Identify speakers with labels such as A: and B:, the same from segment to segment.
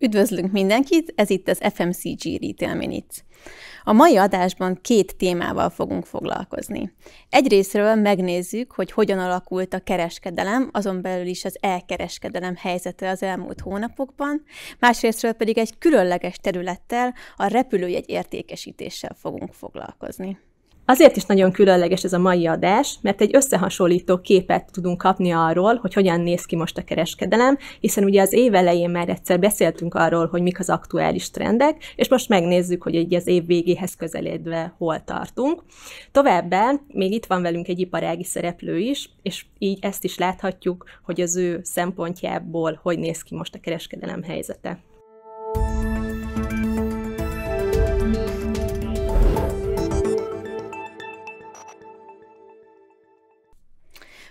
A: Üdvözlünk mindenkit, ez itt az FMCG Retail Minutes. A mai adásban két témával fogunk foglalkozni. Egyrésztről megnézzük, hogy hogyan alakult a kereskedelem, azon belül is az elkereskedelem helyzete az elmúlt hónapokban, másrésztről pedig egy különleges területtel, a repülőjegy értékesítéssel fogunk
B: foglalkozni. Azért is nagyon különleges ez a mai adás, mert egy összehasonlító képet tudunk kapni arról, hogy hogyan néz ki most a kereskedelem, hiszen ugye az év elején már egyszer beszéltünk arról, hogy mik az aktuális trendek, és most megnézzük, hogy egy az év végéhez közeledve hol tartunk. Továbbá még itt van velünk egy iparági szereplő is, és így ezt is láthatjuk, hogy az ő szempontjából hogy néz ki most a kereskedelem helyzete.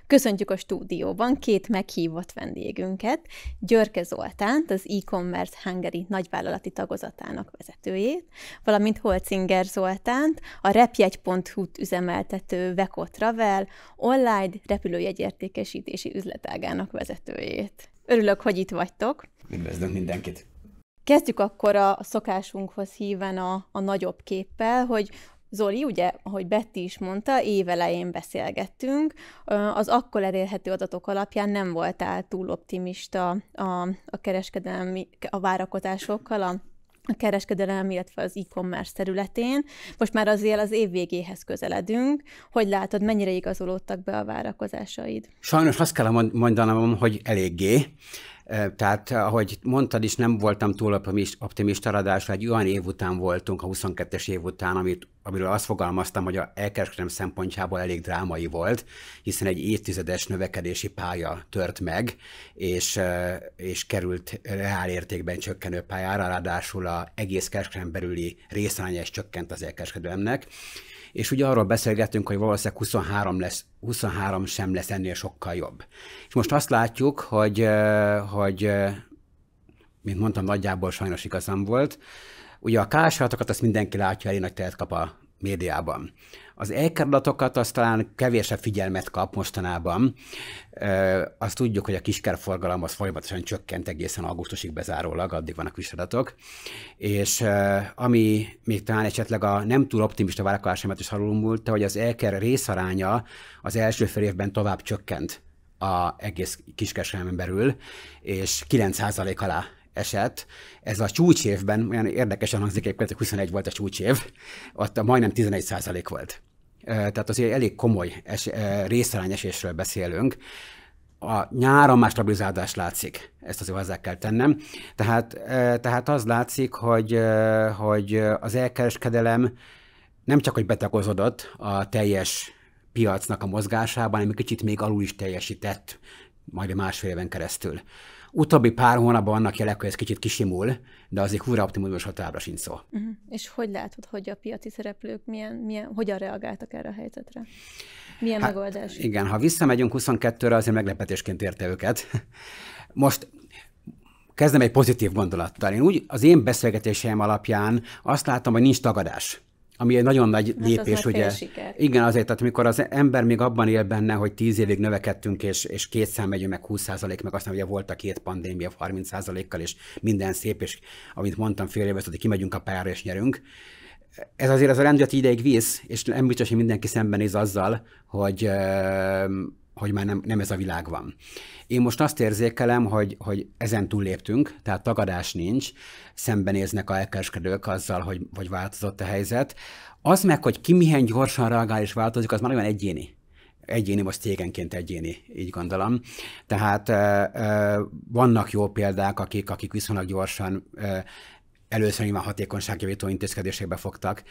A: Köszöntjük a stúdióban két meghívott vendégünket, Györke Zoltánt, az e-commerce Hungary nagyvállalati tagozatának vezetőjét, valamint Holzinger Zoltánt, a repjegyhu üzemeltető Veko Travel online repülőjegyértékesítési üzletágának vezetőjét. Örülök, hogy itt vagytok.
C: Üdvözlök mindenkit!
A: Kezdjük akkor a szokásunkhoz híven a, a nagyobb képpel, hogy Zoli, ugye, ahogy Betty is mondta, évelején beszélgettünk, az akkor elérhető adatok alapján nem voltál túl optimista a, a kereskedelmi, a várakozásokkal, a a kereskedelem, illetve az e-commerce területén. Most már azért az év végéhez közeledünk. Hogy látod, mennyire igazolódtak be a várakozásaid?
C: Sajnos azt kell mondanom, hogy eléggé. Tehát, ahogy mondtad is, nem voltam túl optimista, ráadásul egy olyan év után voltunk, a 22-es év után, amit, amiről azt fogalmaztam, hogy a elkereskedelem szempontjából elég drámai volt, hiszen egy évtizedes növekedési pálya tört meg, és, és került reál értékben csökkenő pályára, ráadásul a egész kereskedelem belüli részaránya is csökkent az elkereskedelemnek és ugye arról beszélgettünk, hogy valószínűleg 23 lesz 23 sem lesz ennél sokkal jobb. És most azt látjuk, hogy, hogy mint mondtam, nagyjából sajnos igazam volt, ugye a kársalatokat azt mindenki látja, elég nagy tehet kap a médiában. Az elkerülatokat azt talán kevésebb figyelmet kap mostanában. E, azt tudjuk, hogy a kiskerforgalom az folyamatosan csökkent egészen augusztusig bezárólag, addig vannak adatok, És e, ami még talán esetleg a nem túl optimista várakozásomat is alulmúlta, hogy az elker részaránya az első fél évben tovább csökkent a egész kiskereskedelmen belül, és 9% alá esett. Ez a csúcsévben, olyan érdekesen hangzik hogy 21 volt a csúcsév, ott majdnem 11 százalék volt. Tehát azért elég komoly es, részarányesésről beszélünk. A nyáron már stabilizálás látszik, ezt azért hozzá kell tennem. Tehát, tehát az látszik, hogy, hogy az elkereskedelem nem csak, hogy betakozodott a teljes piacnak a mozgásában, hanem egy kicsit még alul is teljesített, majd másfél éven keresztül. Utóbbi pár hónapban annak jelek, hogy ez kicsit kisimul, de azért hurra optimizmus határa sincs szó.
A: Uh-huh. És hogy látod, hogy a piaci szereplők milyen, milyen, hogyan reagáltak erre a helyzetre? Milyen hát, megoldás? Igen,
C: ha visszamegyünk 22-re, azért meglepetésként érte őket. Most kezdem egy pozitív gondolattal. Én úgy az én beszélgetéseim alapján azt látom, hogy nincs tagadás ami egy nagyon nagy hát lépés, az ugye? Igen, azért, tehát amikor az ember még abban él benne, hogy tíz évig növekedtünk, és, és két megyünk, meg 20 százalék, meg aztán ugye volt a két pandémia 30 százalékkal, és minden szép, és amit mondtam fél évvel, hogy kimegyünk a pályára és nyerünk. Ez azért az a rendület ideig visz, és nem biztos, hogy mindenki szembenéz azzal, hogy hogy már nem, nem ez a világ van. Én most azt érzékelem, hogy, hogy ezen túlléptünk, tehát tagadás nincs, szembenéznek a elkereskedők azzal, hogy, hogy változott a helyzet. Az meg, hogy ki milyen gyorsan reagál és változik, az már olyan egyéni egyéni, most tégenként egyéni, így gondolom. Tehát ö, ö, vannak jó példák, akik, akik viszonylag gyorsan ö, először nyilván hatékonyságjavító intézkedésekbe fogtak,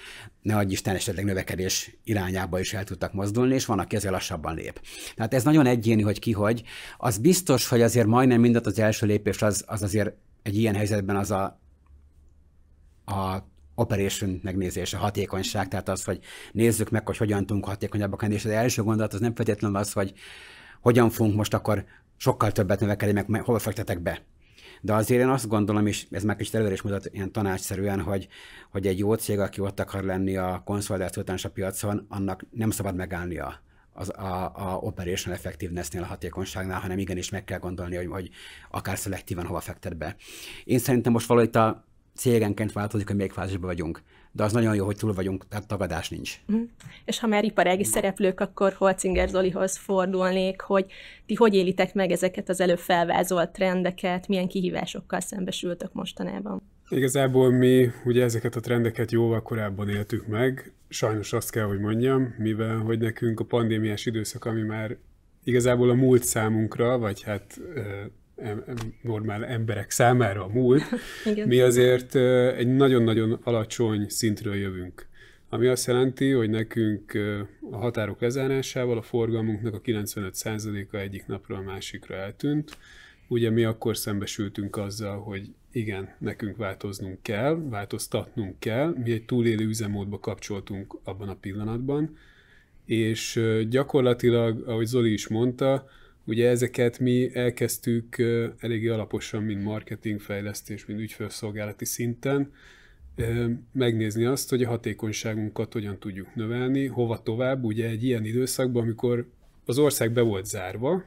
C: ne adj Isten esetleg növekedés irányába is el tudtak mozdulni, és van, aki ezzel lassabban lép. Tehát ez nagyon egyéni, hogy ki hogy. Az biztos, hogy azért majdnem mindent az első lépés az, az azért egy ilyen helyzetben az a, a operation megnézése, hatékonyság, tehát az, hogy nézzük meg, hogy hogyan tudunk hatékonyabbak lenni, és az első gondolat az nem feltétlenül az, hogy hogyan fogunk most akkor sokkal többet növekedni, meg hova fektetek be de azért én azt gondolom, és ez már kicsit előre is mutat ilyen tanácsszerűen, hogy, hogy egy jó cég, aki ott akar lenni a konszolidáció után a piacon, annak nem szabad megállnia az, a, a operational effectivenessnél, a hatékonyságnál, hanem igenis meg kell gondolni, hogy, hogy akár szelektíven hova fektet be. Én szerintem most valahogy a cégenként változik, hogy melyik fázisban vagyunk de az nagyon jó, hogy túl vagyunk, tehát tagadás nincs.
B: Mm. És ha már iparági szereplők, akkor Holcinger Zolihoz fordulnék, hogy ti hogy élitek meg ezeket az előbb felvázolt trendeket, milyen kihívásokkal szembesültök mostanában?
D: Igazából mi ugye ezeket a trendeket jóval korábban éltük meg, sajnos azt kell, hogy mondjam, mivel hogy nekünk a pandémiás időszak, ami már igazából a múlt számunkra, vagy hát normál emberek számára a múlt, mi azért egy nagyon-nagyon alacsony szintről jövünk. Ami azt jelenti, hogy nekünk a határok lezárásával a forgalmunknak a 95%-a egyik napról a másikra eltűnt. Ugye mi akkor szembesültünk azzal, hogy igen, nekünk változnunk kell, változtatnunk kell. Mi egy túlélő üzemmódba kapcsoltunk abban a pillanatban, és gyakorlatilag, ahogy Zoli is mondta, Ugye ezeket mi elkezdtük eléggé alaposan, mind marketingfejlesztés, mind ügyfélszolgálati szinten, megnézni azt, hogy a hatékonyságunkat hogyan tudjuk növelni, hova tovább, ugye egy ilyen időszakban, amikor az ország be volt zárva,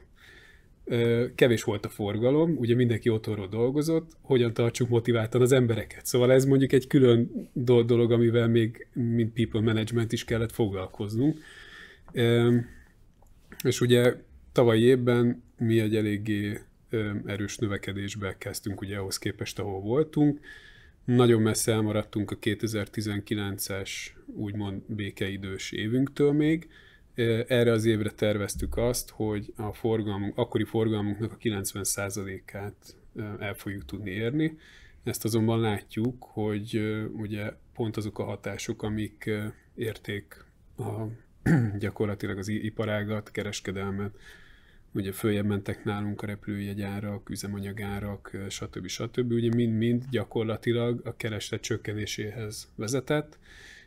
D: kevés volt a forgalom, ugye mindenki otthonról dolgozott, hogyan tartsuk motiváltan az embereket. Szóval ez mondjuk egy külön dolog, amivel még, mint people management is kellett foglalkoznunk. És ugye tavalyi évben mi egy eléggé erős növekedésbe kezdtünk, ugye ahhoz képest, ahol voltunk. Nagyon messze elmaradtunk a 2019-es úgymond békeidős évünktől még. Erre az évre terveztük azt, hogy a forgalmunk, akkori forgalmunknak a 90%-át el fogjuk tudni érni. Ezt azonban látjuk, hogy ugye pont azok a hatások, amik érték a, gyakorlatilag az iparágat, kereskedelmet, ugye följebb mentek nálunk a repülőjegyárak, üzemanyagárak, stb. stb. Ugye mind-mind gyakorlatilag a kereslet csökkenéséhez vezetett,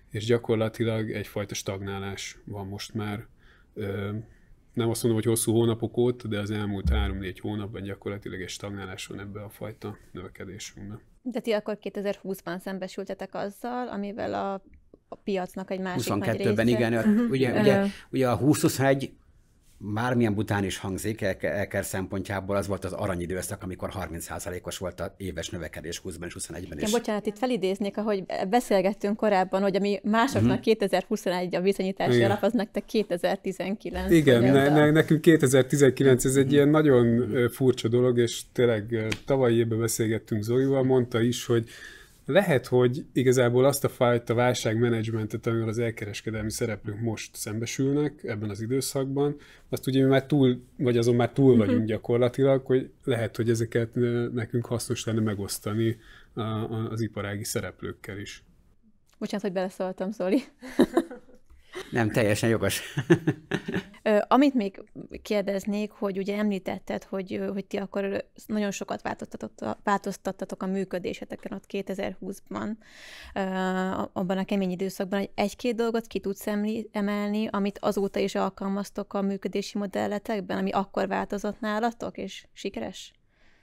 D: és gyakorlatilag egyfajta stagnálás van most már. Nem azt mondom, hogy hosszú hónapok óta, de az elmúlt 3-4 hónapban gyakorlatilag egy stagnálás van ebbe a fajta növekedésünkben.
A: De ti akkor 2020-ban szembesültetek azzal, amivel a a piacnak egy másik 22-ben, nagy része. igen. Mhm. Ugye, ugye,
C: ugye a 2021 mármilyen bután is hangzik, elker szempontjából az volt az aranyidőszak, amikor 30%-os volt a éves növekedés 20 ben és 21-ben is. Igen,
A: bocsánat, itt felidéznék, ahogy beszélgettünk korábban, hogy ami másoknak uh-huh. Mhm. 2021 a viszonyítási Igen. alap, az nektek 2019. Igen, ne, ne,
D: nekünk 2019, ez egy ilyen nagyon furcsa dolog, és tényleg tavalyi évben beszélgettünk Zolival, mondta is, hogy lehet, hogy igazából azt a fajta válságmenedzsmentet, amivel az elkereskedelmi szereplők most szembesülnek ebben az időszakban, azt ugye mi már túl, vagy azon már túl vagyunk uh-huh. gyakorlatilag, hogy lehet, hogy ezeket nekünk hasznos lenne megosztani az iparági szereplőkkel is.
A: Bocsánat, hogy beleszóltam, Zoli. Nem,
C: teljesen jogos.
A: Amit még kérdeznék, hogy ugye említetted, hogy, hogy ti akkor nagyon sokat változtattatok a működéseteken ott 2020-ban, abban a kemény időszakban, hogy egy-két dolgot ki tudsz emelni, amit azóta is alkalmaztok a működési modelletekben, ami akkor változott nálatok, és sikeres?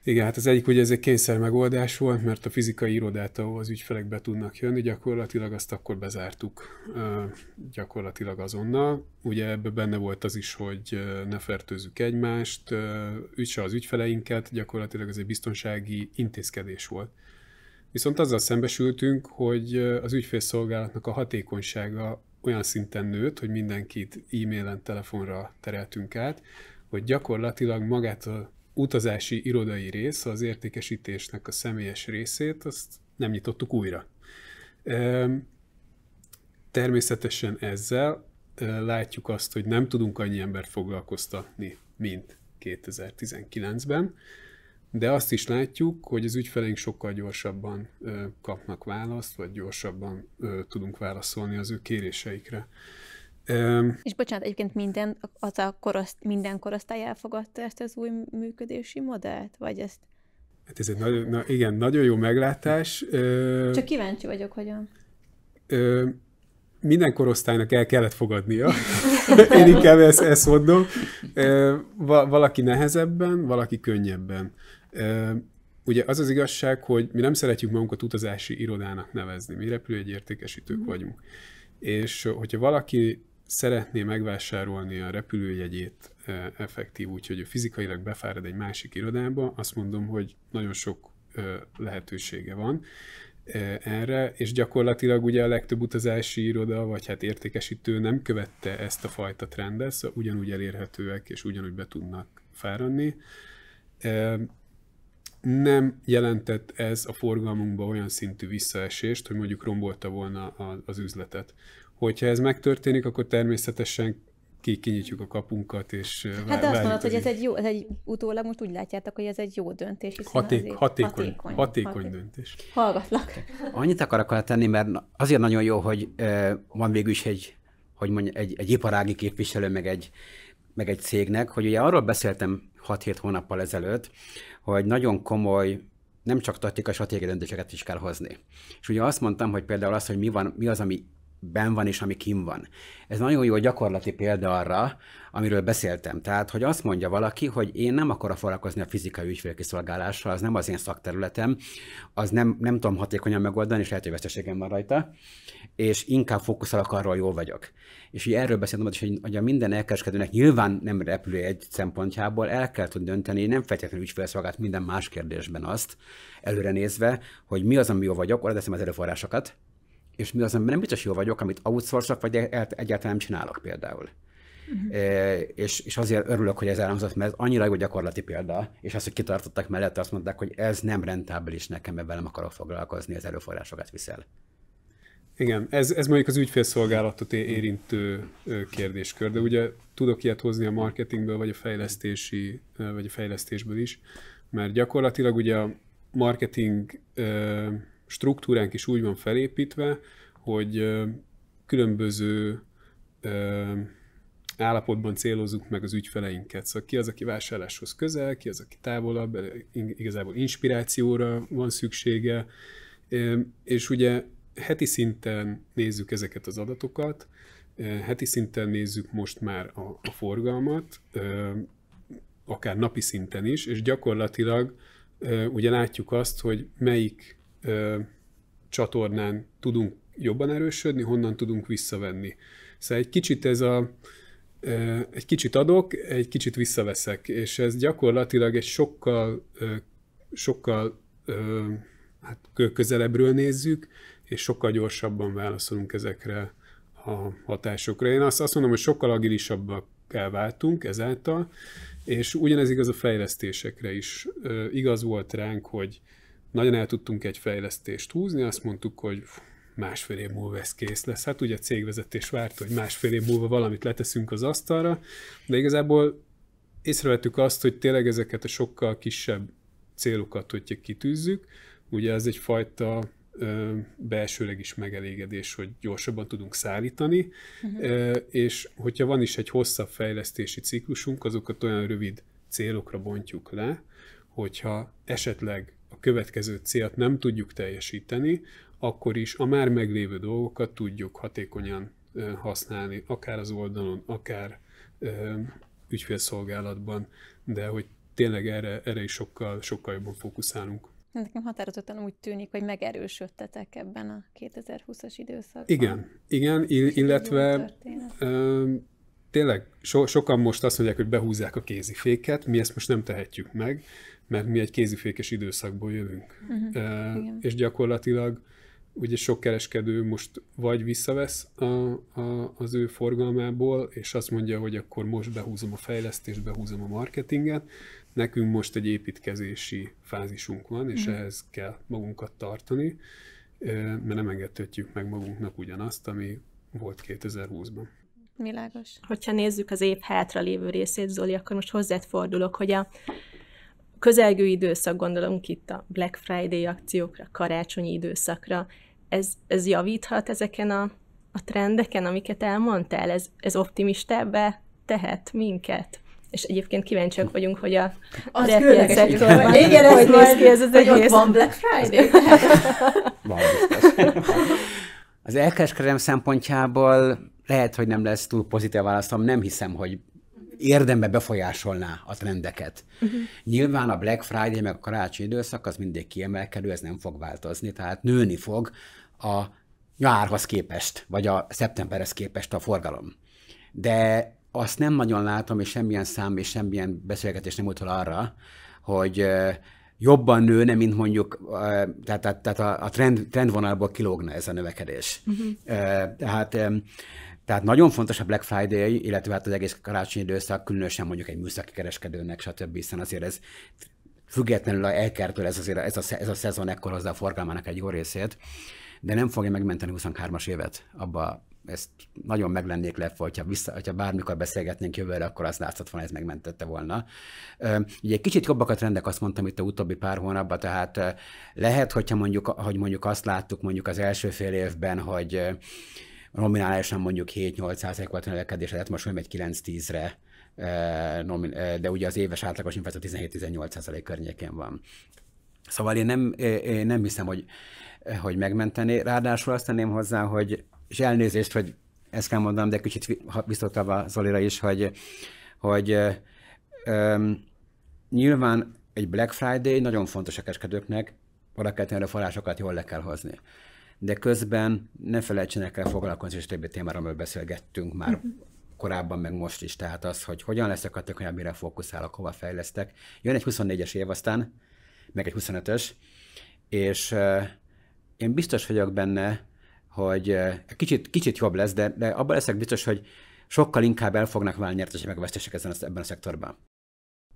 D: Igen, hát az egyik hogy ez egy kényszer megoldás volt, mert a fizikai irodát, ahol az ügyfelek be tudnak jönni, gyakorlatilag azt akkor bezártuk gyakorlatilag azonnal. Ugye ebben benne volt az is, hogy ne fertőzzük egymást, ügyse az ügyfeleinket, gyakorlatilag ez egy biztonsági intézkedés volt. Viszont azzal szembesültünk, hogy az ügyfélszolgálatnak a hatékonysága olyan szinten nőtt, hogy mindenkit e-mailen, telefonra tereltünk át, hogy gyakorlatilag magát a utazási irodai rész, az értékesítésnek a személyes részét, azt nem nyitottuk újra. Természetesen ezzel látjuk azt, hogy nem tudunk annyi embert foglalkoztatni, mint 2019-ben, de azt is látjuk, hogy az ügyfeleink sokkal gyorsabban kapnak választ, vagy gyorsabban tudunk válaszolni az ő kéréseikre. Um,
A: és bocsánat, egyébként minden, az a koroszt, minden korosztály elfogadta ezt az új működési modellt, vagy ezt?
D: Hát ez egy nagyon, na, igen, nagyon jó meglátás. Csak
A: kíváncsi vagyok, hogyan.
D: Ö, minden korosztálynak el kellett fogadnia. Én inkább ezt, ezt mondom. valaki nehezebben, valaki könnyebben. ugye az az igazság, hogy mi nem szeretjük magunkat utazási irodának nevezni. Mi repülőjegy értékesítők mm. vagyunk. És hogyha valaki szeretné megvásárolni a repülőjegyét e, effektív, úgyhogy ő fizikailag befárad egy másik irodába, azt mondom, hogy nagyon sok e, lehetősége van e, erre, és gyakorlatilag ugye a legtöbb utazási iroda, vagy hát értékesítő nem követte ezt a fajta trendet, szóval ugyanúgy elérhetőek, és ugyanúgy be tudnak fáradni. Nem jelentett ez a forgalmunkban olyan szintű visszaesést, hogy mondjuk rombolta volna az üzletet. Hogyha ez megtörténik, akkor természetesen ki, kinyitjuk a kapunkat, és Hát de azt mondod, hogy ez egy
A: jó, ez egy utólag most úgy látjátok, hogy ez egy jó döntés. Haték, hatékony, hatékony, hatékony, hatékony döntés.
B: Hallgatlak.
C: Annyit akarok alá tenni, mert azért nagyon jó, hogy van végül is egy, hogy mondja, egy, egy iparági képviselő, meg egy, meg egy cégnek, hogy ugye arról beszéltem 6-7 hónappal ezelőtt, hogy nagyon komoly nem csak taktikai stratégiai döntéseket is kell hozni. És ugye azt mondtam, hogy például az, hogy mi, van, mi az, ami ben van és ami kim van. Ez nagyon jó gyakorlati példa arra, amiről beszéltem. Tehát, hogy azt mondja valaki, hogy én nem akarok foglalkozni a fizikai ügyfélkiszolgálással, az nem az én szakterületem, az nem, nem tudom hatékonyan megoldani, és lehet, hogy veszteségem van rajta, és inkább fókuszálok arra, jól vagyok. És így erről beszéltem, hogy, hogy a minden elkereskedőnek nyilván nem repülő egy szempontjából el kell tud dönteni, nem feltétlenül ügyfélszolgált minden más kérdésben azt, előre nézve, hogy mi az, ami jó vagyok, oda teszem az erőforrásokat, és mi az? nem biztos jó vagyok, amit outsourcok, vagy e- e- egyáltalán nem csinálok például. Uh-huh. Mhm. É, e, és, és azért örülök, hogy ez elhangzott, mert ez annyira jó gyakorlati példa, és az, hogy kitartottak mellett, azt mondták, hogy ez nem rentábilis nekem, mert velem akarok foglalkozni, az erőforrásokat viszel.
D: Igen, ez, ez mondjuk az ügyfélszolgálatot érintő kérdéskör, de ugye tudok ilyet hozni a marketingből, vagy a fejlesztési, vagy a fejlesztésből is, mert gyakorlatilag ugye a marketing struktúránk is úgy van felépítve, hogy különböző állapotban célozzuk meg az ügyfeleinket. Szóval ki az, aki vásárláshoz közel, ki az, aki távolabb, igazából inspirációra van szüksége, és ugye heti szinten nézzük ezeket az adatokat, heti szinten nézzük most már a, a forgalmat, akár napi szinten is, és gyakorlatilag ugye látjuk azt, hogy melyik ö, csatornán tudunk jobban erősödni, honnan tudunk visszavenni. Szóval egy kicsit ez a, egy kicsit adok, egy kicsit visszaveszek, és ez gyakorlatilag egy sokkal, sokkal hát közelebbről nézzük, és sokkal gyorsabban válaszolunk ezekre a hatásokra. Én azt, azt mondom, hogy sokkal agilisabbak váltunk ezáltal, és ugyanez igaz a fejlesztésekre is. Igaz volt ránk, hogy nagyon el tudtunk egy fejlesztést húzni, azt mondtuk, hogy másfél év múlva ez kész lesz. Hát ugye a cégvezetés várta, hogy másfél év múlva valamit leteszünk az asztalra, de igazából észrevettük azt, hogy tényleg ezeket a sokkal kisebb célokat, hogyha kitűzzük, ugye ez egyfajta belsőleg is megelégedés, hogy gyorsabban tudunk szállítani, uh-huh. és hogyha van is egy hosszabb fejlesztési ciklusunk, azokat olyan rövid célokra bontjuk le, hogyha esetleg a következő célt nem tudjuk teljesíteni, akkor is a már meglévő dolgokat tudjuk hatékonyan használni, akár az oldalon, akár ügyfélszolgálatban, de hogy tényleg erre, erre is sokkal, sokkal jobban fókuszálunk.
A: Nekem határozottan úgy tűnik, hogy megerősödtetek ebben a 2020-as időszakban. Igen,
D: igen, ill- illetve ö, tényleg so- sokan most azt mondják, hogy behúzzák a kéziféket, mi ezt most nem tehetjük meg, mert mi egy kézifékes időszakból jövünk. Uh-huh. E, és gyakorlatilag ugye sok kereskedő most vagy visszavesz a, a, az ő forgalmából, és azt mondja, hogy akkor most behúzom a fejlesztést, behúzom a marketinget. Nekünk most egy építkezési fázisunk van, és uh-huh. ehhez kell magunkat tartani, mert nem engedhetjük meg magunknak ugyanazt, ami volt 2020-ban.
B: Világos. Hogyha nézzük az év hátra lévő részét, Zoli, akkor most hozzád fordulok, hogy a közelgő időszak, gondolunk itt a Black Friday akciókra, karácsonyi időszakra, ez, ez javíthat ezeken a, a trendeken, amiket elmondtál? Ez, ez optimistábbá tehet minket? és egyébként kíváncsiak vagyunk, hogy a az repjegyszektorban igen, ez hogy néz ki ez az egész. van Black Friday? van biztos.
C: Az elkereskedelem szempontjából lehet, hogy nem lesz túl pozitív választom, nem hiszem, hogy érdembe befolyásolná a trendeket. Uh-huh. Nyilván a Black Friday meg a karácsonyi időszak az mindig kiemelkedő, ez nem fog változni, tehát nőni fog a nyárhoz képest, vagy a szeptemberhez képest a forgalom. De azt nem nagyon látom, és semmilyen szám és semmilyen beszélgetés nem utal arra, hogy jobban nőne, mint mondjuk, tehát, tehát, tehát a, a trend, trendvonalból kilógna ez a növekedés. Uh-huh. Tehát tehát nagyon fontos a Black Friday, illetve hát az egész karácsonyi időszak, különösen mondjuk egy műszaki kereskedőnek, stb. hiszen azért ez függetlenül a elkertől ez, azért, ez, a, ez a szezon ekkor hozza a forgalmának egy jó részét, de nem fogja megmenteni 23-as évet. Abba ezt nagyon meg lennék lepve, hogyha, vissza, hogyha bármikor beszélgetnénk jövőre, akkor azt látszott volna, ez megmentette volna. Ugye egy kicsit jobbakat rendek, azt mondtam itt a utóbbi pár hónapban, tehát lehet, hogyha mondjuk, hogy mondjuk azt láttuk mondjuk az első fél évben, hogy nominálisan mondjuk 7-8 növekedés lett, most megy 9-10-re, eh, eh, de ugye az éves átlagos infláció 17-18 környékén van. Szóval én nem, eh, én nem hiszem, hogy, hogy megmenteni. Ráadásul azt tenném hozzá, hogy, és elnézést, hogy ezt kell mondanom, de kicsit biztosabb Zolira is, hogy, hogy um, nyilván egy Black Friday nagyon fontos a kereskedőknek, oda kell tenni, a forrásokat jól le kell hozni de közben ne felejtsenek el foglalkozni és többi témára, amiről beszélgettünk már uh-huh. korábban, meg most is. Tehát az, hogy hogyan leszek tökönyebb, mire fókuszálok, hova fejlesztek. Jön egy 24-es év aztán, meg egy 25-ös, és én biztos vagyok benne, hogy kicsit, kicsit jobb lesz, de, de abban leszek biztos, hogy sokkal inkább el fognak válni nyertesek meg vesztesek ezen, ebben a szektorban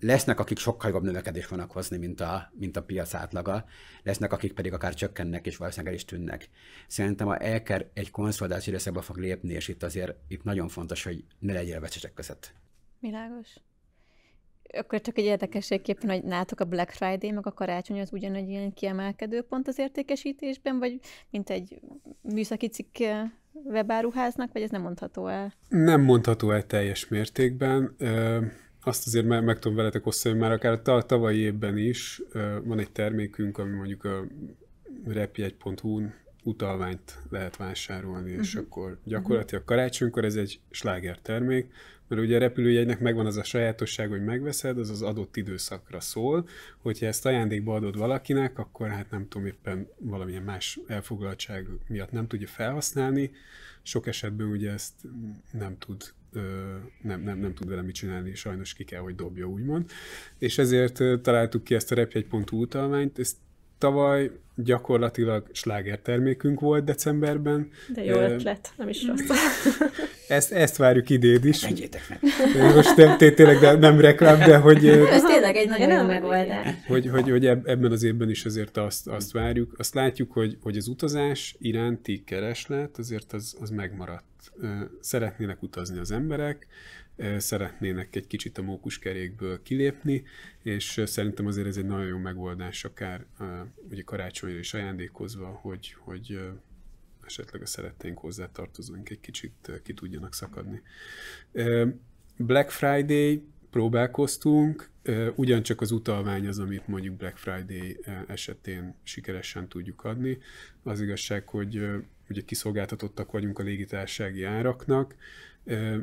C: lesznek, akik sokkal jobb növekedést fognak hozni, mint a, mint a piac átlaga, lesznek, akik pedig akár csökkennek, és valószínűleg el is tűnnek. Szerintem a elker egy konszolidációs időszakba fog lépni, és itt azért itt nagyon fontos, hogy ne legyél vecsesek között.
A: Világos. Akkor csak egy érdekességképpen, hogy nátok a Black Friday, meg a karácsony az ugyanegy ilyen kiemelkedő pont az értékesítésben, vagy mint egy műszaki cikk eh, webáruháznak, vagy ez nem mondható el?
D: Nem mondható el teljes mértékben. Ö- azt azért meg, meg tudom veletek osztani, már akár a tavalyi évben is van egy termékünk, ami mondjuk a repjegyhu n utalványt lehet vásárolni, és uh-huh. akkor mhm. gyakorlatilag karácsonykor ez egy sláger termék, mert ugye a repülőjegynek megvan az a sajátosság, hogy megveszed, az az adott időszakra szól, hogyha ezt ajándékba adod valakinek, akkor hát nem tudom, éppen valamilyen más elfoglaltság miatt nem tudja felhasználni, sok esetben ugye ezt nem tud nem, nem, nem tud vele mit csinálni, sajnos ki kell, hogy dobja, úgymond. És ezért találtuk ki ezt a repjegy.hu utalmányt, ezt tavaly gyakorlatilag sláger termékünk volt decemberben. De jó ötlet,
B: nem is rossz.
D: Ezt, ezt várjuk idén is. Hát vegyétek meg. Most nem, tényleg nem, nem reklám, de hogy... Ez tényleg egy nagyon jó megoldás. Hogy, hogy, hogy ebben az évben is azért azt, azt várjuk. Azt látjuk, hogy, hogy az utazás iránti kereslet azért az, az megmaradt szeretnének utazni az emberek, szeretnének egy kicsit a mókuskerékből kilépni, és szerintem azért ez egy nagyon jó megoldás, akár ugye karácsonyra is ajándékozva, hogy, hogy esetleg a szeretteink hozzátartozóink egy kicsit ki tudjanak szakadni. Black Friday próbálkoztunk, ugyancsak az utalvány az, amit mondjuk Black Friday esetén sikeresen tudjuk adni. Az igazság, hogy ugye kiszolgáltatottak vagyunk a légitársági áraknak,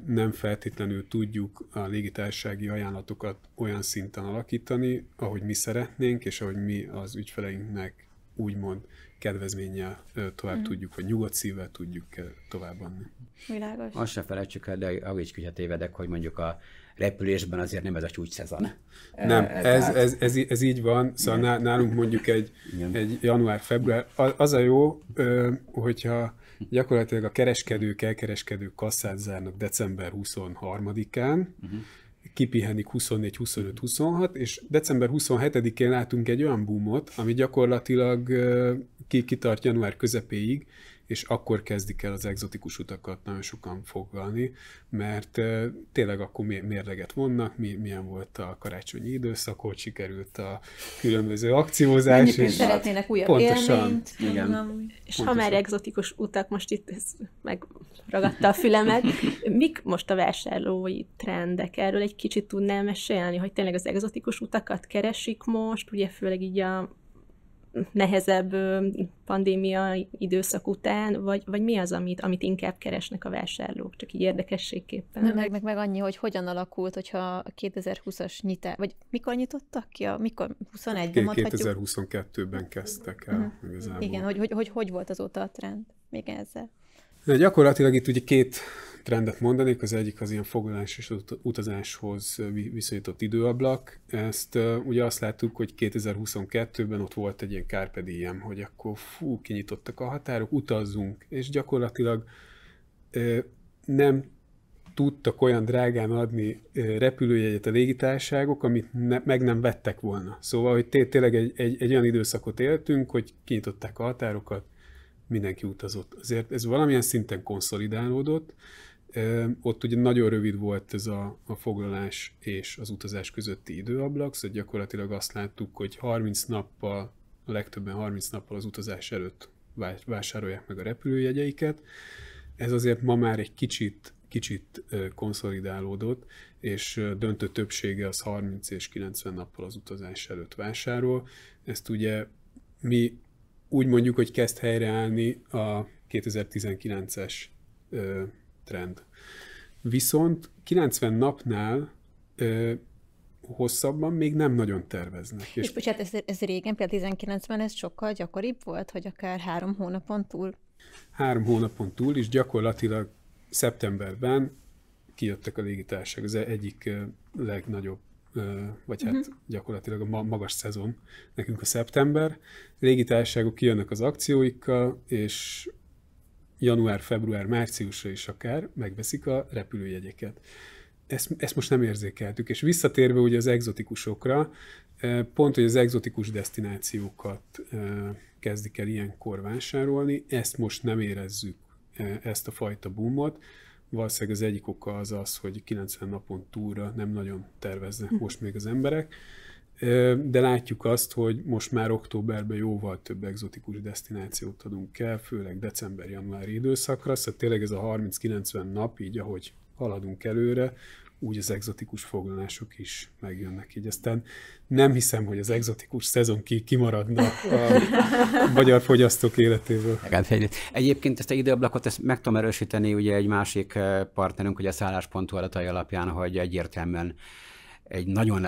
D: nem feltétlenül tudjuk a légitársági ajánlatokat olyan szinten alakítani, ahogy mi szeretnénk, és ahogy mi az ügyfeleinknek úgymond
C: kedvezménnyel tovább mm. tudjuk, vagy nyugodt szívvel tudjuk tovább adni.
A: Világos. Azt
C: se felejtsük el, de ahogy is tévedek, hogy mondjuk a repülésben azért nem ez a csúcs szezon. Nem, ez, ez, hát- ez, ez, ez így van, szóval Igen. nálunk mondjuk egy, egy január-február.
D: Az a jó, hogyha gyakorlatilag a kereskedők, elkereskedők kasszát zárnak december 23-án, uh-huh mhm kipihenik 24, 25, 26, és december 27-én látunk egy olyan boomot, ami gyakorlatilag kitart január közepéig, és akkor kezdik el az exotikus utakat nagyon sokan foglalni, mert tényleg akkor mérleget vonnak, mi, milyen volt a karácsonyi időszak, hogy sikerült a különböző akciózás. Mennyi és szeretnének újabb pontosan, élményt.
B: Igen, és pontosan. ha már exotikus utak, most itt ez megragadta a fülemet, mik most a vásárlói trendek? Erről egy kicsit tudnám mesélni, hogy tényleg az exotikus utakat keresik most, ugye főleg így a nehezebb pandémia időszak után, vagy, vagy mi az, amit, amit inkább keresnek a vásárlók, csak így érdekességképpen? Meg,
A: meg, meg annyi, hogy hogyan alakult, hogyha a 2020-as nyitás, vagy mikor nyitottak ki? A, mikor? 21-ben hát 2022-ben
D: kezdtek el uh-huh. Igen,
A: hogy hogy, hogy hogy volt azóta a trend? Még ezzel.
D: De gyakorlatilag itt ugye két trendet mondanék, az egyik az ilyen foglalás és utazáshoz viszonyított időablak. Ezt ugye azt láttuk, hogy 2022-ben ott volt egy ilyen carpe hogy akkor fú, kinyitottak a határok, utazzunk, és gyakorlatilag nem tudtak olyan drágán adni repülőjegyet a légitárságok, amit ne, meg nem vettek volna. Szóval, hogy tényleg egy, egy, egy olyan időszakot éltünk, hogy kinyitották a határokat, mindenki utazott. Azért ez valamilyen szinten konszolidálódott, ott ugye nagyon rövid volt ez a, a foglalás és az utazás közötti időablak, szóval gyakorlatilag azt láttuk, hogy 30 nappal, a legtöbben 30 nappal az utazás előtt vásárolják meg a repülőjegyeiket. Ez azért ma már egy kicsit kicsit konszolidálódott, és döntő többsége az 30 és 90 nappal az utazás előtt vásárol. Ezt ugye mi úgy mondjuk, hogy kezd helyreállni a 2019-es trend. Viszont 90 napnál ö, hosszabban még nem nagyon terveznek. És, és
A: bocsánat, ez, ez régen, például 19-ben ez sokkal gyakoribb volt, hogy akár három hónapon túl?
D: Három hónapon túl, és gyakorlatilag szeptemberben kijöttek a légitársaság. Ez egyik legnagyobb, vagy hát uh-huh. gyakorlatilag a magas szezon nekünk a szeptember. Légitársaságok kijönnek az akcióikkal, és január, február, márciusra is akár megveszik a repülőjegyeket. Ezt, ezt most nem érzékeltük. És visszatérve ugye az exotikusokra, eh, pont, hogy az exotikus destinációkat eh, kezdik el ilyenkor vásárolni, ezt most nem érezzük, eh, ezt a fajta boomot. Valószínűleg az egyik oka az az, hogy 90 napon túlra nem nagyon terveznek hm. most még az emberek de látjuk azt, hogy most már októberben jóval több exotikus destinációt adunk el, főleg december-januári időszakra, szóval tényleg ez a 30-90 nap, így ahogy haladunk előre, úgy az exotikus foglalások is megjönnek. Így aztán nem hiszem, hogy az exotikus szezon ki kimaradna a magyar
C: fogyasztók életéből. Egyébként ezt a időablakot ezt meg tudom erősíteni ugye egy másik eh, partnerünk, ugye a szálláspontú adatai alapján, hogy egyértelműen egy nagyon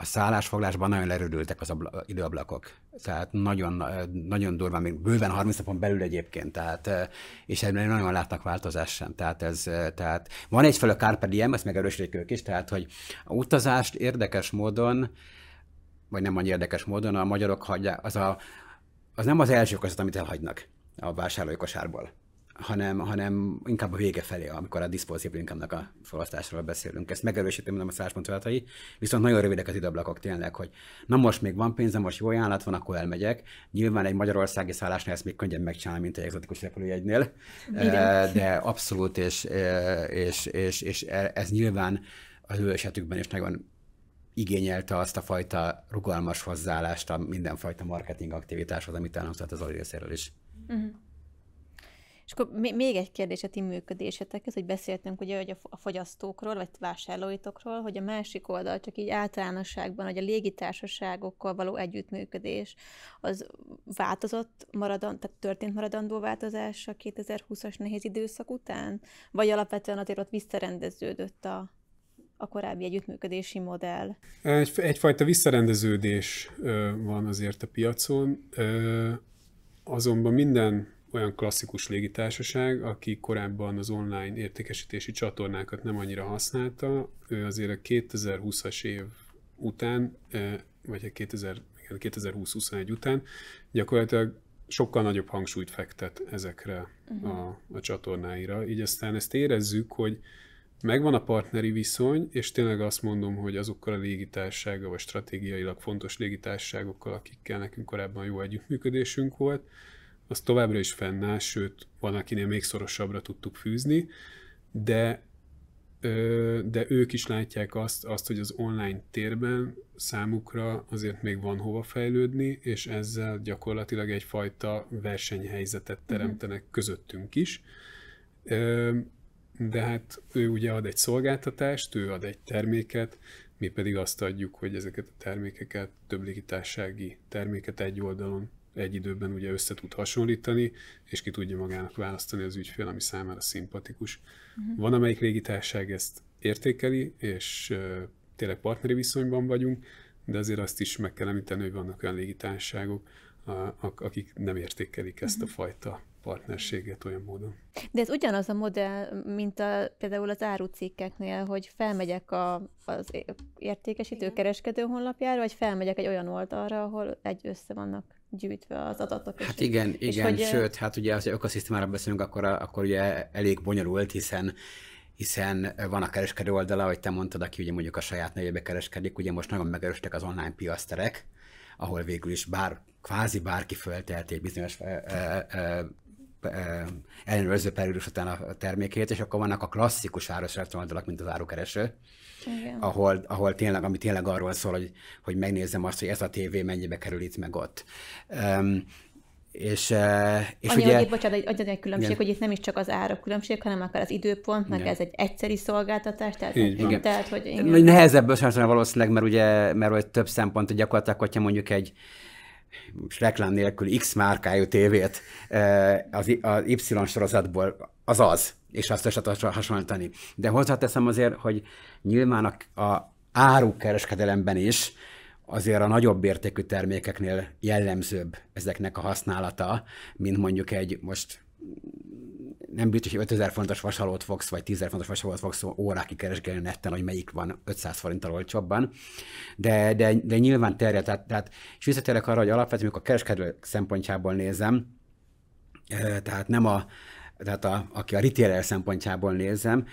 C: a szállásfoglásban nagyon lerődültek az abla, időablakok. Tehát nagyon, nagyon durván, még bőven 30 napon belül egyébként, tehát, és ebben nagyon látnak változás sem. Tehát, ez, tehát van egyfelől a Carpe Diem, ezt megerősítik ők is, tehát hogy a utazást érdekes módon, vagy nem annyira érdekes módon, a magyarok hagyják, az, a, az nem az első között, amit elhagynak a vásárlói kosárból hanem, hanem inkább a vége felé, amikor a disposable income a folasztásról beszélünk. Ezt megerősítem, mondom a szárspontolatai, viszont nagyon rövidek az időablakok tényleg, hogy na most még van pénzem, most jó ajánlat van, akkor elmegyek. Nyilván egy magyarországi szállásnál ezt még könnyen megcsinálni, mint egy egzotikus repülőjegynél, Igen. Eh, de abszolút, és, eh, és, és, és e, ez nyilván az ő esetükben is nagyon igényelte azt a fajta rugalmas hozzáállást a mindenfajta marketing aktivitáshoz, amit elhangzott az Oli részéről is.
A: Uh-huh. És akkor még egy kérdés a ti működésetekhez, hogy beszéltünk ugye hogy a fogyasztókról, vagy vásárlóitokról, hogy a másik oldal csak így általánosságban, hogy a légitársaságokkal való együttműködés, az változott, maradan, tehát történt maradandó változás a 2020-as nehéz időszak után? Vagy alapvetően azért ott visszarendeződött a, a korábbi együttműködési modell?
D: Egy, egyfajta visszarendeződés van azért a piacon, azonban minden olyan klasszikus légitársaság, aki korábban az online értékesítési csatornákat nem annyira használta, ő azért a 2020-as év után, eh, vagy a 2020-21 után gyakorlatilag sokkal nagyobb hangsúlyt fektet ezekre uh-huh. a, mhm. a csatornáira. Így aztán ezt érezzük, hogy megvan a partneri viszony, és tényleg azt mondom, hogy azokkal a légitársággal, vagy stratégiailag fontos légitársaságokkal, akikkel nekünk korábban jó együttműködésünk volt, az továbbra is fennáll, sőt, van, akinél még szorosabbra tudtuk fűzni, de de ők is látják azt, azt, hogy az online térben számukra azért még van hova fejlődni, és ezzel gyakorlatilag egyfajta versenyhelyzetet mhm. teremtenek közöttünk is. De hát ő ugye ad egy szolgáltatást, ő ad egy terméket, mi pedig azt adjuk, hogy ezeket a termékeket több légitársági terméket egy oldalon egy időben ugye össze tud hasonlítani, és ki tudja magának választani az ügyfél, ami számára szimpatikus. Uh-huh. Van, amelyik légitárság ezt értékeli, és uh, tényleg partneri viszonyban vagyunk, de azért azt is meg kell említeni, hogy vannak olyan légitárságok, akik nem értékelik ezt a mhm. fajta partnerséget olyan módon.
A: De ez ugyanaz a modell, mint a, például az árucikkeknél, hogy felmegyek a, az értékesítő kereskedő honlapjára, vagy felmegyek egy olyan oldalra, ahol egy össze vannak gyűjtve az adatok. Hát és igen, és igen, hogy, sőt,
C: hát ugye az ökoszisztémára beszélünk, akkor, akkor ugye elég bonyolult, hiszen hiszen van a kereskedő oldala, ahogy te mondtad, aki ugye mondjuk a saját nevébe kereskedik, ugye most nagyon megerősödtek az online piaszterek, ahol végül is bár, kvázi bárki föltelt egy bizonyos ellenőrző után a termékét, és akkor vannak a klasszikus áros oldalak, mint az árukereső, igen. Ahol, ahol tényleg, ami tényleg arról szól, hogy, hogy megnézem azt, hogy ez a tévé mennyibe kerül itt meg ott. Um, és, és Annyi, ugye... Hogy,
A: bocsánat, egy, egy különbség, igen. hogy itt nem is csak az árak különbség, hanem akár az időpont, meg igen. ez egy egyszeri szolgáltatás, tehát, igen. tehát hogy... Igen. Nehezebb
C: összehasonlítani valószínűleg, mert ugye mert hogy több szempont, gyakorlatilag, hogyha mondjuk egy, most reklám nélkül X márkájú tévét az, Y sorozatból, az az, és azt lehet hasonlítani. De hozzáteszem azért, hogy nyilván a, a árukereskedelemben is azért a nagyobb értékű termékeknél jellemzőbb ezeknek a használata, mint mondjuk egy most nem biztos, hogy 5000 fontos vasalót fogsz, vagy 10 fontos vasalót fogsz órákig keresgélni netten, hogy melyik van 500 forinttal olcsóbban, de, de, de nyilván terjed. Tehát, tehát, és visszatérek arra, hogy alapvetően, amikor a kereskedő szempontjából nézem, eh, tehát nem a, tehát a, aki a retailer szempontjából nézem,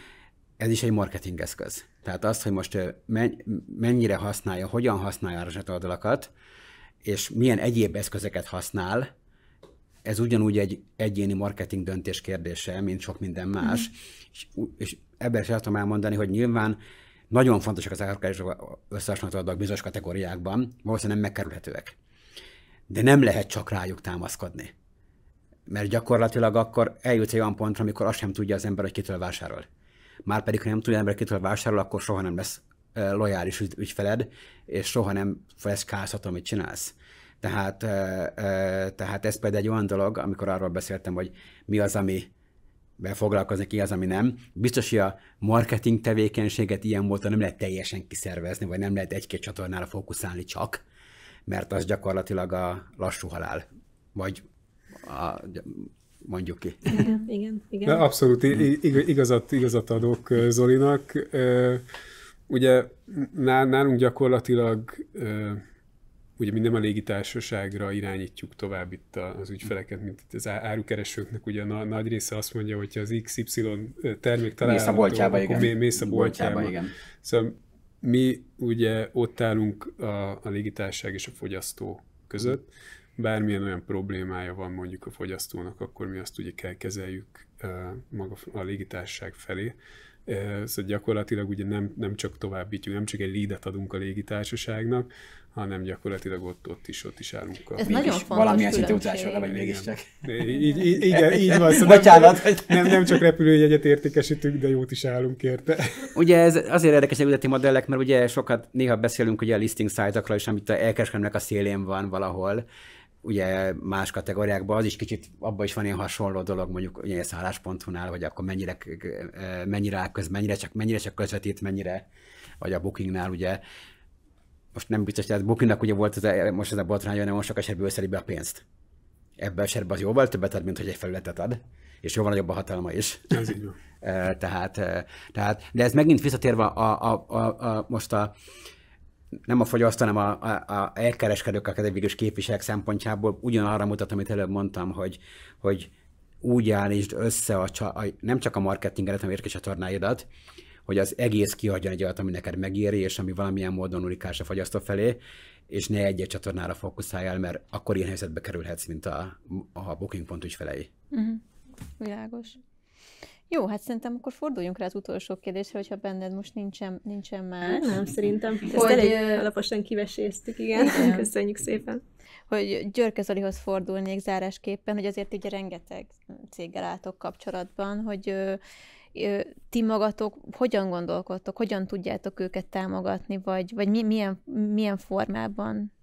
C: ez is egy marketing eszköz. Tehát az, hogy most eh, mennyire használja, hogyan használja a oldalakat, és milyen egyéb eszközeket használ, ez ugyanúgy egy egyéni marketing döntés kérdése, mint sok minden mhm. más, mm. és, és ebben is el tudom elmondani, hogy nyilván nagyon fontosak az árkázások összehasonlító adag bizonyos kategóriákban, valószínűleg nem megkerülhetőek. De nem lehet csak rájuk támaszkodni. Mert gyakorlatilag akkor eljutsz egy olyan pontra, amikor azt sem tudja az ember, hogy kitől vásárol. Márpedig, ha nem tudja az ember, kitől vásárol, akkor soha nem lesz eh, lojális ügyfeled, és soha nem lesz kászat, amit csinálsz. Tehát, tehát ez például egy olyan dolog, amikor arról beszéltem, hogy mi az, ami foglalkozni, ki az, ami nem. Biztos, hogy a marketing tevékenységet ilyen módon nem lehet teljesen kiszervezni, vagy nem lehet egy-két csatornára fókuszálni csak, mert az gyakorlatilag a lassú halál, vagy a, mondjuk ki. Igen,
B: igen. igen. abszolút, igazat,
D: igazat adok Zolinak. Ugye nálunk gyakorlatilag ugye mi nem a légitársaságra irányítjuk tovább itt az ügyfeleket, mint itt az árukeresőknek, ugye a nagy része azt mondja, hogy az XY termék található, mész a boltjába, akkor igen. mész a boltjába. boltjába igen. Szóval mi ugye ott állunk a, a légitársaság és a fogyasztó között, bármilyen olyan problémája van mondjuk a fogyasztónak, akkor mi azt ugye kell kezeljük maga a légitársaság felé, szóval gyakorlatilag ugye nem, nem csak továbbítjuk, nem csak egy leadet adunk a légitársaságnak, hanem gyakorlatilag ott, ott is, ott is állunk. Ez mégis nagyon fontos Valamilyen szintű utásra vagy csak.
C: Így, így, igen, így van. Szóval Bocsánat. Nem, nem, nem, csak
D: repülőjegyet értékesítünk, de jót is állunk érte.
C: Ugye ez azért érdekes egy üzleti modellek, mert ugye sokat néha beszélünk ugye a listing site is, amit a elkereskedőnek a szélén van valahol ugye más kategóriákban, az is kicsit, abban is van ilyen hasonló dolog, mondjuk ugye szálláspontunál, hogy akkor mennyire, mennyire áll köz, mennyire csak, mennyire csak közvetít, mennyire, vagy a bookingnál ugye most nem biztos, tehát Bookingnak ugye volt ez, e- most ez a botrány, hogy nagyon sok esetből összeli be a pénzt. Ebben esetben az jóval többet ad, mint hogy egy felületet ad, és jóval nagyobb a hatalma is. Ez így tehát, tehát, de ez megint visszatérve a, a, a, a most a, nem a fogyasztó, hanem a, a, a elkereskedők, akik végül is képviselek szempontjából ugyanarra mutat, amit előbb mondtam, hogy, hogy úgy állítsd össze a, a, nem csak a marketingedet, hanem a csatornáidat, hogy az egész kiadjon egy olyat, ami neked megéri, és ami valamilyen módon unikás a fogyasztó felé, és ne egy-egy csatornára fókuszáljál, mert akkor ilyen helyzetbe kerülhetsz, mint a, a booking.hu ügyfelei.
A: Uh-huh. Világos. Jó, hát szerintem akkor forduljunk rá az utolsó kérdésre, hogyha benned most nincsen, nincsen más. Nem, szerintem. Ezt hogy... elég alaposan kiveséztük, igen. igen. Köszönjük szépen. Hogy Györke Zolihoz fordulnék zárásképpen, hogy azért ugye rengeteg céggel álltok kapcsolatban, hogy ti magatok hogyan gondolkodtok, hogyan tudjátok őket támogatni, vagy, vagy mi, milyen, milyen formában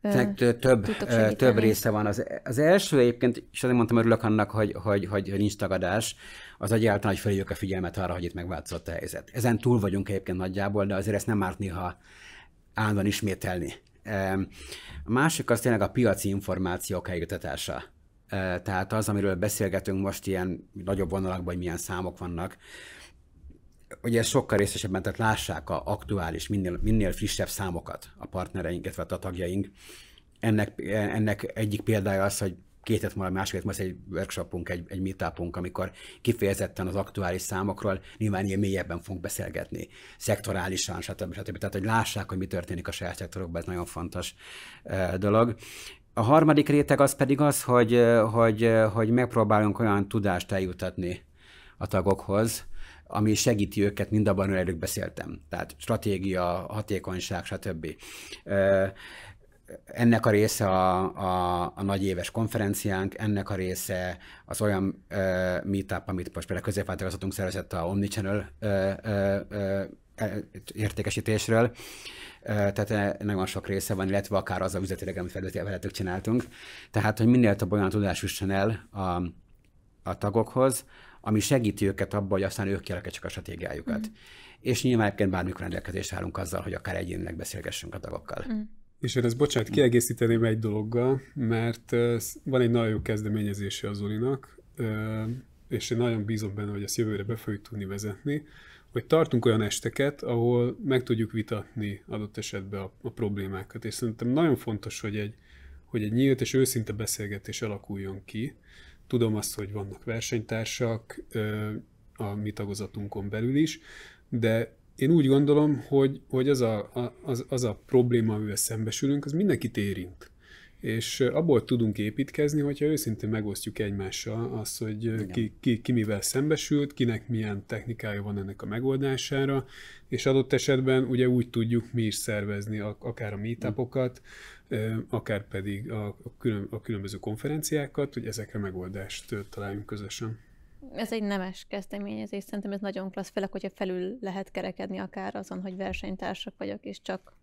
A: tehát több, több része
C: van. Az, az első egyébként, és azért mondtam, örülök annak, hogy, hogy, hogy, nincs tagadás, az egyáltalán, hogy felhívjuk a figyelmet arra, hogy itt megváltozott a helyzet. Ezen túl vagyunk egyébként nagyjából, de azért ezt nem árt néha állandóan ismételni. A másik az tényleg a piaci információk eljutatása. Tehát az, amiről beszélgetünk most ilyen nagyobb vonalakban, hogy milyen számok vannak, ugye ez sokkal részesebben, tehát lássák a aktuális, minél, minél frissebb számokat a partnereink, illetve a tagjaink. Ennek, ennek egyik példája az, hogy két hét múlva, másfél most egy workshopunk, egy, egy meetupunk, amikor kifejezetten az aktuális számokról nyilván ilyen mélyebben fogunk beszélgetni, szektorálisan, stb. stb. stb. Tehát, hogy lássák, hogy mi történik a saját szektorokban, ez nagyon fontos dolog. A harmadik réteg az pedig az, hogy, hogy, hogy megpróbálunk olyan tudást eljutatni a tagokhoz, ami segíti őket abban amiről előbb beszéltem. Tehát stratégia, hatékonyság, stb. Ennek a része a, a, a nagy éves konferenciánk, ennek a része az olyan ö, meetup, amit most például középváltalazatunk szervezett a Omnichannel ö, ö, ö, értékesítésről. Ö, tehát eh, nagyon sok része van, illetve akár az a üzletileg, amit veletek csináltunk. Tehát, hogy minél több olyan tudás üssön el a, a tagokhoz, ami segíti őket abban, hogy aztán ők kialakítsák a stratégiájukat. Mm. És nyilván egyébként bármikor rendelkezésre állunk azzal, hogy akár egyénileg beszélgessünk a tagokkal.
D: Mm. És én hát ezt, bocsánat, mm. kiegészíteném egy dologgal, mert eh, van egy nagyon jó kezdeményezése az Olinak, eh, és én nagyon bízom benne, hogy ezt jövőre be fogjuk tudni vezetni, hogy tartunk olyan esteket, ahol meg tudjuk vitatni adott esetben a, a problémákat. És szerintem nagyon fontos, hogy egy, hogy egy nyílt és őszinte beszélgetés alakuljon ki. Tudom azt, hogy vannak versenytársak a mi tagozatunkon belül is, de én úgy gondolom, hogy, hogy az, a, az, az a probléma, amivel szembesülünk, az mindenkit érint és abból tudunk építkezni, hogyha őszintén megosztjuk egymással azt, hogy ki, ki, ki mivel szembesült, kinek milyen technikája van ennek a megoldására, és adott esetben ugye úgy tudjuk mi is szervezni akár a meetupokat, akár pedig a, külön, a különböző konferenciákat, hogy ezekre megoldást találjunk közösen.
A: Ez egy nemes kezdeményezés, szerintem ez nagyon klassz, főleg, hogyha felül lehet kerekedni akár azon, hogy versenytársak vagyok, és csak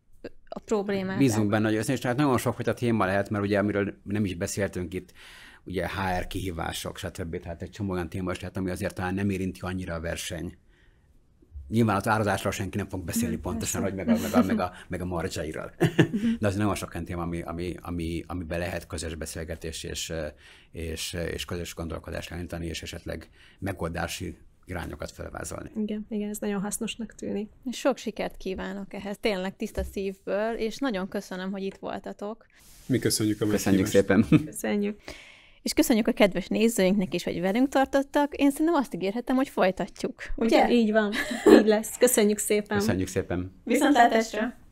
A: a problémát. Bízunk
C: benne, hogy összes, tehát nagyon sok hogy a téma lehet, mert ugye amiről nem is beszéltünk itt, ugye HR kihívások, stb. Tehát egy csomó olyan téma is lehet, ami azért talán nem érinti annyira a verseny. Nyilván az árazásról senki nem fog beszélni pontosan, hogy meg a, meg a, meg a, meg a mardzsairól. Mhm. De az nagyon sok olyan téma, ami, ami, ami, amiben lehet közös beszélgetés és, és, és közös gondolkodást elindítani, és esetleg megoldási irányokat felvázolni.
A: Igen, igen, ez nagyon hasznosnak tűnik. Sok sikert kívánok ehhez, tényleg tiszta szívből, és nagyon köszönöm, hogy itt voltatok.
D: Mi köszönjük a Köszönjük szépen.
A: Köszönjük. És köszönjük a kedves nézőinknek is, hogy velünk tartottak. Én szerintem azt ígérhetem, hogy folytatjuk. Ugye? Ugye?
B: Így van, így lesz. Köszönjük szépen. Köszönjük szépen. Viszontlátásra!